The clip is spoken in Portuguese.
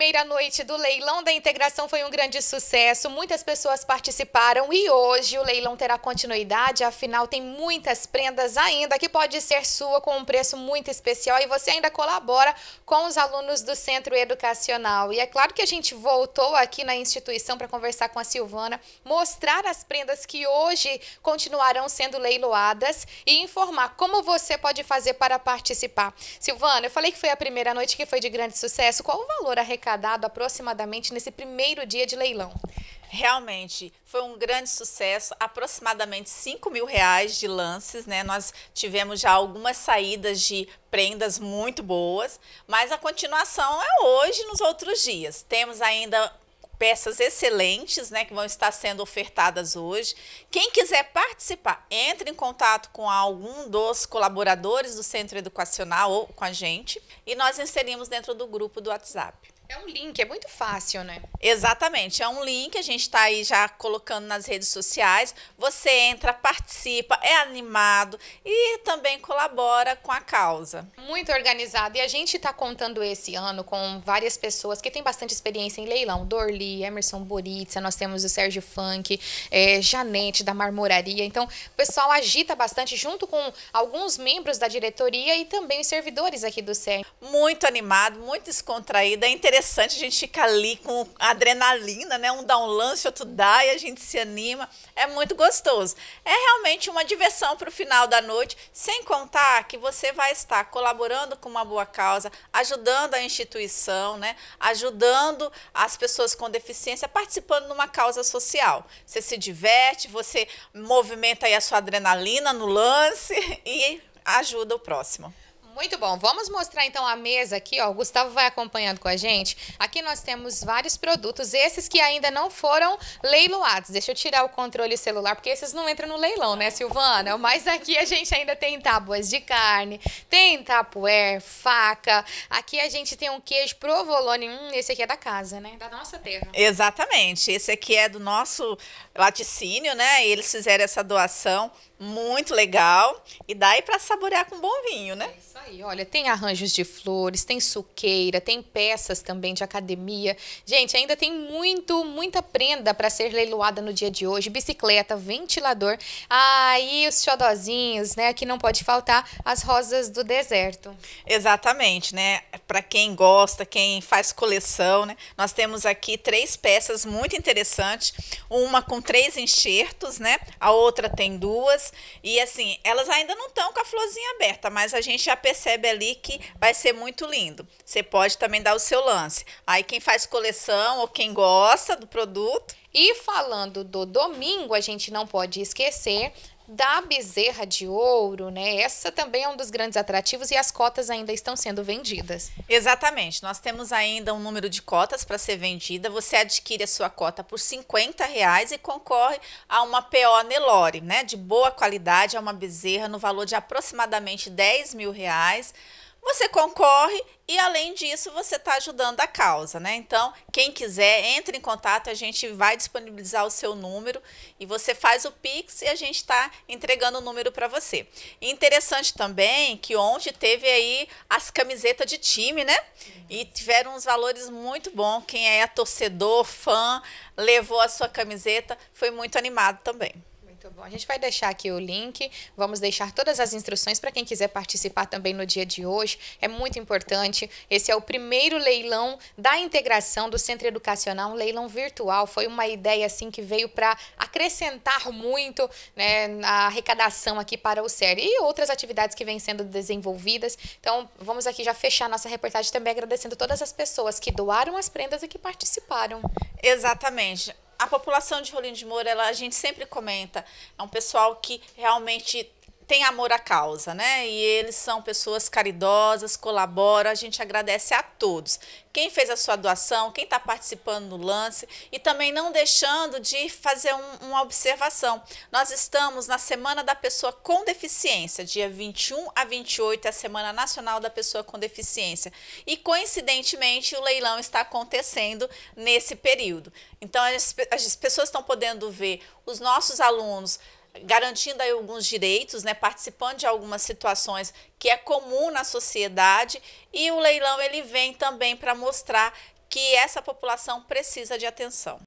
primeira noite do leilão da integração foi um grande sucesso, muitas pessoas participaram e hoje o leilão terá continuidade, afinal tem muitas prendas ainda que pode ser sua com um preço muito especial e você ainda colabora com os alunos do Centro Educacional. E é claro que a gente voltou aqui na instituição para conversar com a Silvana, mostrar as prendas que hoje continuarão sendo leiloadas e informar como você pode fazer para participar. Silvana, eu falei que foi a primeira noite que foi de grande sucesso, qual o valor arrecadado? arrecadado aproximadamente nesse primeiro dia de leilão. Realmente, foi um grande sucesso, aproximadamente 5 mil reais de lances, né? Nós tivemos já algumas saídas de prendas muito boas, mas a continuação é hoje nos outros dias. Temos ainda peças excelentes, né, que vão estar sendo ofertadas hoje. Quem quiser participar, entre em contato com algum dos colaboradores do Centro Educacional ou com a gente e nós inserimos dentro do grupo do WhatsApp. É um link, é muito fácil, né? Exatamente, é um link, a gente está aí já colocando nas redes sociais. Você entra, participa, é animado e também colabora com a causa. Muito organizado. E a gente está contando esse ano com várias pessoas que têm bastante experiência em leilão. Dorli, Emerson Boritza, nós temos o Sérgio Funk, é, Janete da Marmoraria. Então, o pessoal agita bastante junto com alguns membros da diretoria e também os servidores aqui do CERN. Muito animado, muito descontraído, é interessante interessante, a gente fica ali com adrenalina, né? Um dá um lance, outro dá e a gente se anima. É muito gostoso. É realmente uma diversão para o final da noite, sem contar que você vai estar colaborando com uma boa causa, ajudando a instituição, né? Ajudando as pessoas com deficiência, participando de uma causa social. Você se diverte, você movimenta aí a sua adrenalina no lance e ajuda o próximo. Muito bom. Vamos mostrar então a mesa aqui, ó. O Gustavo vai acompanhando com a gente. Aqui nós temos vários produtos, esses que ainda não foram leiloados. Deixa eu tirar o controle celular, porque esses não entram no leilão, né, Silvana? Mas aqui a gente ainda tem tábuas de carne, tem tapuer, faca. Aqui a gente tem um queijo provolone. Hum, esse aqui é da casa, né? Da nossa terra. Exatamente. Esse aqui é do nosso laticínio, né? eles fizeram essa doação muito legal e daí para saborear com bom vinho, né? É isso aí. Olha, tem arranjos de flores, tem suqueira, tem peças também de academia. Gente, ainda tem muito, muita prenda para ser leiloada no dia de hoje, bicicleta, ventilador, aí ah, os xodozinhos, né, que não pode faltar, as rosas do deserto. Exatamente, né? Para quem gosta, quem faz coleção, né? Nós temos aqui três peças muito interessantes, uma com três enxertos, né? A outra tem duas e assim, elas ainda não estão com a florzinha aberta, mas a gente já percebe ali que vai ser muito lindo. Você pode também dar o seu lance. Aí quem faz coleção ou quem gosta do produto, e falando do domingo, a gente não pode esquecer da bezerra de ouro, né? Essa também é um dos grandes atrativos e as cotas ainda estão sendo vendidas. Exatamente. Nós temos ainda um número de cotas para ser vendida. Você adquire a sua cota por 50 reais e concorre a uma PO Nelore, né? De boa qualidade, a uma bezerra no valor de aproximadamente 10 mil reais você concorre e além disso você está ajudando a causa, né? Então, quem quiser, entre em contato, a gente vai disponibilizar o seu número e você faz o Pix e a gente está entregando o número para você. interessante também que ontem teve aí as camisetas de time, né? E tiveram uns valores muito bons. Quem é torcedor, fã, levou a sua camiseta, foi muito animado também. Muito bom. A gente vai deixar aqui o link, vamos deixar todas as instruções para quem quiser participar também no dia de hoje. É muito importante. Esse é o primeiro leilão da integração do Centro Educacional, um leilão virtual. Foi uma ideia assim que veio para acrescentar muito né, na arrecadação aqui para o SER e outras atividades que vêm sendo desenvolvidas. Então, vamos aqui já fechar nossa reportagem também agradecendo todas as pessoas que doaram as prendas e que participaram. Exatamente a população de Rolim de Moura, ela, a gente sempre comenta, é um pessoal que realmente tem amor à causa, né? E eles são pessoas caridosas, colaboram, a gente agradece a todos. Quem fez a sua doação, quem está participando no lance e também não deixando de fazer um, uma observação. Nós estamos na Semana da Pessoa com Deficiência, dia 21 a 28 é a Semana Nacional da Pessoa com Deficiência. E coincidentemente o leilão está acontecendo nesse período. Então as, as pessoas estão podendo ver os nossos alunos garantindo aí alguns direitos, né, participando de algumas situações que é comum na sociedade e o leilão ele vem também para mostrar que essa população precisa de atenção.